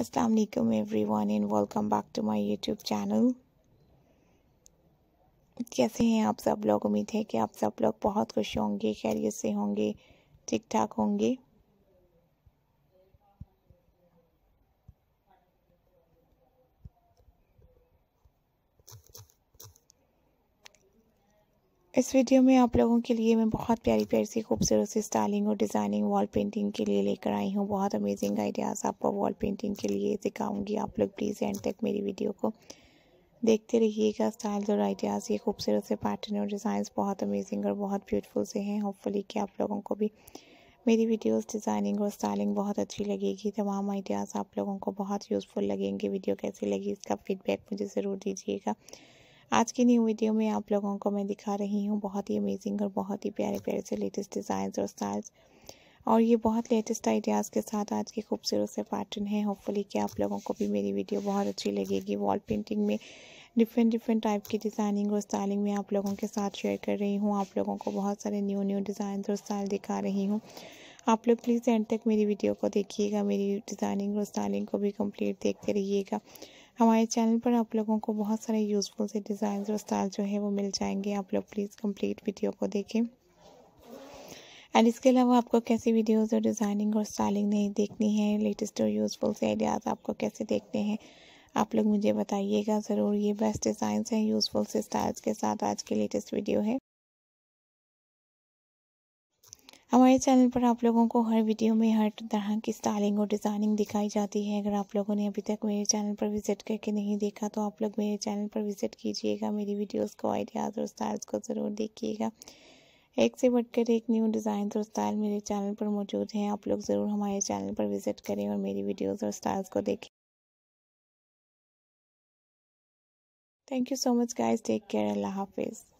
अस्सलाम वालेकुम everyone and welcome back to my YouTube channel कैसे हैं आप सब लोग उम्मीद है कि आप सब लोग बहुत खुश होंगे खैरियत से होंगे ठीक ठाक होंगे इस वीडियो में आप लोगों के लिए मैं बहुत प्यारी प्यारी सी खूबसूरत सी स्टाइलिंग और डिज़ाइनिंग वॉल पेंटिंग के लिए लेकर आई हूँ बहुत अमेजिंग आइडियाज़ आपको वॉल पेंटिंग के लिए सिखाऊंगी आप लोग प्लीज़ एंड तक मेरी वीडियो को देखते रहिएगा स्टाइल्स और आइडियाज़ ये खूबसूरत से पैटर्न और डिज़ाइंस बहुत अमेजिंग और बहुत ब्यूटीफुल से हैं होपफुली कि आप लोगों को भी मेरी वीडियोस डिज़ाइनिंग और स्टाइलिंग बहुत अच्छी लगेगी तमाम आइडियाज़ आप लोगों को बहुत यूज़फुल लगेंगे वीडियो कैसी लगी इसका फीडबैक मुझे ज़रूर दीजिएगा आज की न्यू वीडियो में आप लोगों को मैं दिखा रही हूँ बहुत ही अमेजिंग और बहुत ही प्यारे प्यारे से लेटेस्ट डिज़ाइंस और स्टाइल्स और ये बहुत लेटेस्ट आइडियाज़ के साथ आज के खूबसूरत से पैटर्न है होपफुली कि आप लोगों को भी मेरी वीडियो बहुत अच्छी लगेगी वॉल पेंटिंग में डिफरेंट डिफरेंट टाइप की डिज़ाइनिंग और स्टाइलिंग में आप लोगों के साथ शेयर कर रही हूँ आप लोगों को बहुत सारे न्यू न्यू डिज़ाइन और स्टाइल दिखा रही हूँ आप लोग प्लीज़ एंड तक मेरी वीडियो को देखिएगा मेरी डिज़ाइनिंग और स्टाइलिंग को भी कंप्लीट देखते रहिएगा हमारे चैनल पर आप लोगों को बहुत सारे यूज़फुल से डिज़ाइन और स्टाइल जो है वो मिल जाएंगे आप लोग प्लीज़ कंप्लीट वीडियो को देखें एंड इसके अलावा आपको कैसी वीडियोज़ और डिज़ाइनिंग और स्टाइलिंग नहीं देखनी है लेटेस्ट और यूज़फुल से आइडियाज़ आपको कैसे देखने हैं आप लोग मुझे बताइएगा ज़रूर ये बेस्ट डिजाइन हैं यूज़फुल से स्टाइल्स के साथ आज की लेटेस्ट वीडियो है हमारे चैनल पर आप लोगों को हर वीडियो में हर तरह की स्टाइलिंग और डिज़ाइनिंग दिखाई जाती है अगर आप लोगों ने अभी तक मेरे चैनल पर विज़िट करके नहीं देखा तो आप लोग मेरे चैनल पर विज़िट कीजिएगा मेरी वीडियोस को आइडियाज़ और स्टाइल्स को ज़रूर देखिएगा एक से बढ़कर एक न्यू डिज़ाइन और स्टाइल मेरे चैनल पर मौजूद हैं आप लोग ज़रूर हमारे चैनल पर विज़िट करें और मेरी वीडियोज़ और स्टाइल्स को देखें thank you so much guys take care अल्लाह हाफिज़